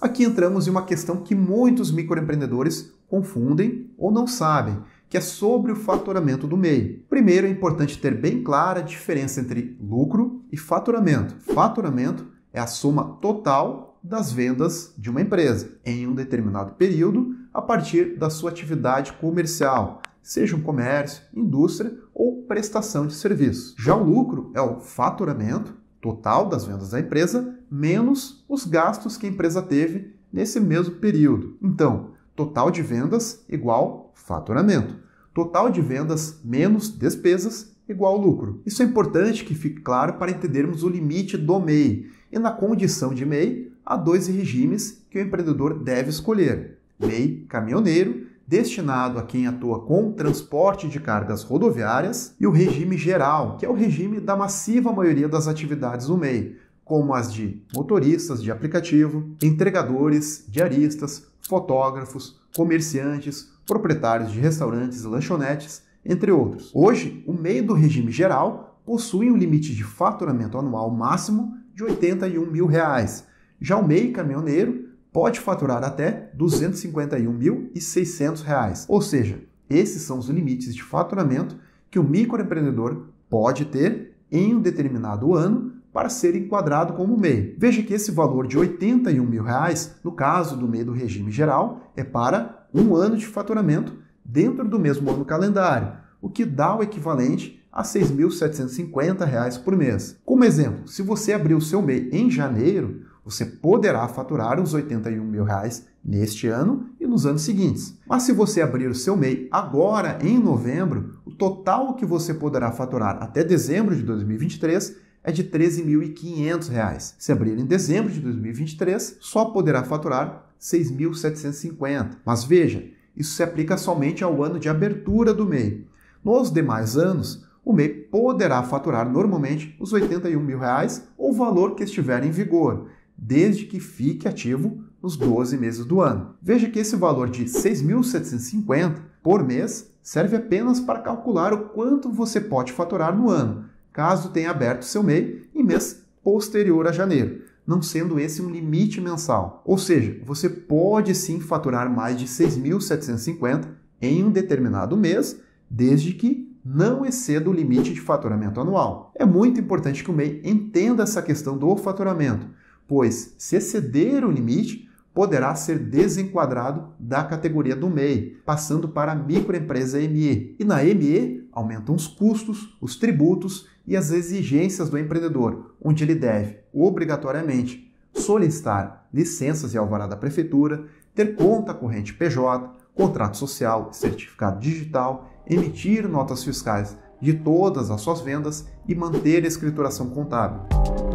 Aqui entramos em uma questão que muitos microempreendedores confundem ou não sabem, que é sobre o faturamento do MEI. Primeiro, é importante ter bem clara a diferença entre lucro e faturamento. Faturamento é a soma total das vendas de uma empresa em um determinado período a partir da sua atividade comercial, seja um comércio, indústria ou prestação de serviço. Já o lucro é o faturamento total das vendas da empresa menos os gastos que a empresa teve nesse mesmo período. Então, total de vendas igual faturamento. Total de vendas menos despesas igual lucro. Isso é importante que fique claro para entendermos o limite do MEI. E na condição de MEI, há dois regimes que o empreendedor deve escolher: MEI caminhoneiro, destinado a quem atua com transporte de cargas rodoviárias, e o regime geral, que é o regime da massiva maioria das atividades do MEI, como as de motoristas de aplicativo, entregadores, diaristas, fotógrafos, comerciantes, proprietários de restaurantes e lanchonetes, entre outros. Hoje, o meio do regime geral possui um limite de faturamento anual máximo de R$ 81 mil. Reais. Já o MEI caminhoneiro pode faturar até R$ 251.600, reais. ou seja, esses são os limites de faturamento que o microempreendedor pode ter em um determinado ano para ser enquadrado como MEI. Veja que esse valor de R$ 81 mil, reais, no caso do MEI do regime geral, é para um ano de faturamento dentro do mesmo ano calendário, o que dá o equivalente a R$ 6.750 por mês. Como exemplo, se você abrir o seu MEI em janeiro, você poderá faturar os R$ 81 mil reais neste ano e nos anos seguintes. Mas se você abrir o seu MEI agora em novembro, o total que você poderá faturar até dezembro de 2023 é de R$ 13.500. Se abrir em dezembro de 2023, só poderá faturar 6.750. Mas veja, isso se aplica somente ao ano de abertura do MEI. Nos demais anos, o MEI poderá faturar normalmente os R$ 81 mil reais, ou valor que estiver em vigor, desde que fique ativo nos 12 meses do ano. Veja que esse valor de 6.750 por mês serve apenas para calcular o quanto você pode faturar no ano, caso tenha aberto seu MEI em mês posterior a janeiro, não sendo esse um limite mensal. Ou seja, você pode sim faturar mais de 6.750 em um determinado mês, desde que não exceda o limite de faturamento anual. É muito importante que o MEI entenda essa questão do faturamento, pois se exceder o limite, poderá ser desenquadrado da categoria do MEI, passando para a microempresa ME. E na ME aumentam os custos, os tributos e as exigências do empreendedor, onde ele deve, obrigatoriamente, solicitar licenças e alvará da prefeitura, ter conta corrente PJ, contrato social, certificado digital, emitir notas fiscais de todas as suas vendas e manter a escrituração contábil.